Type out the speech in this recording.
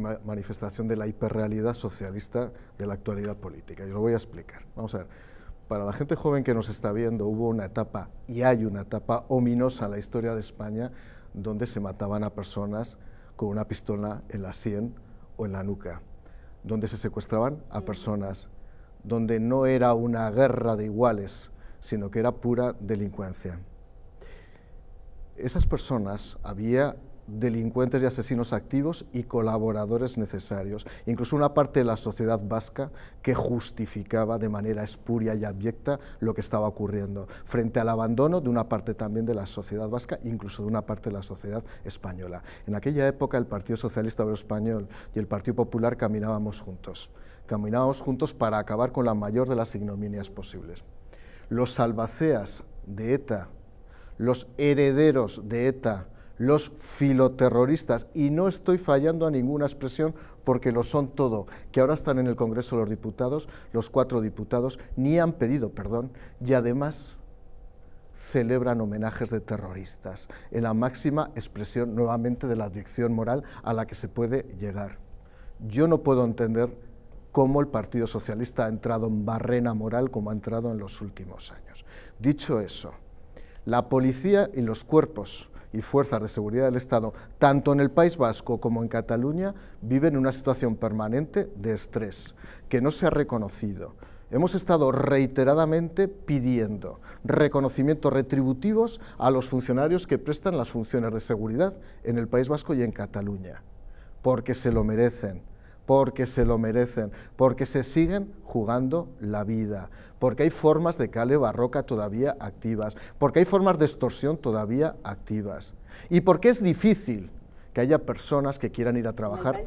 manifestación de la hiperrealidad socialista de la actualidad política. Yo lo voy a explicar. Vamos a ver. Para la gente joven que nos está viendo, hubo una etapa y hay una etapa ominosa en la historia de España donde se mataban a personas con una pistola en la sien o en la nuca, donde se secuestraban a personas, donde no era una guerra de iguales, sino que era pura delincuencia. Esas personas había delincuentes y asesinos activos y colaboradores necesarios, incluso una parte de la sociedad vasca que justificaba de manera espuria y abyecta lo que estaba ocurriendo, frente al abandono de una parte también de la sociedad vasca, incluso de una parte de la sociedad española. En aquella época el Partido Socialista Obrero Español y el Partido Popular caminábamos juntos, caminábamos juntos para acabar con la mayor de las ignominias posibles. Los albaceas de ETA, los herederos de ETA, los filoterroristas. Y no estoy fallando a ninguna expresión porque lo son todo, que ahora están en el Congreso los diputados, los cuatro diputados, ni han pedido perdón y además celebran homenajes de terroristas, en la máxima expresión nuevamente de la adicción moral a la que se puede llegar. Yo no puedo entender cómo el Partido Socialista ha entrado en barrena moral como ha entrado en los últimos años. Dicho eso, la policía y los cuerpos y fuerzas de seguridad del Estado, tanto en el País Vasco como en Cataluña, viven una situación permanente de estrés, que no se ha reconocido. Hemos estado reiteradamente pidiendo reconocimientos retributivos a los funcionarios que prestan las funciones de seguridad en el País Vasco y en Cataluña, porque se lo merecen porque se lo merecen, porque se siguen jugando la vida, porque hay formas de cale barroca todavía activas, porque hay formas de extorsión todavía activas y porque es difícil que haya personas que quieran ir a trabajar.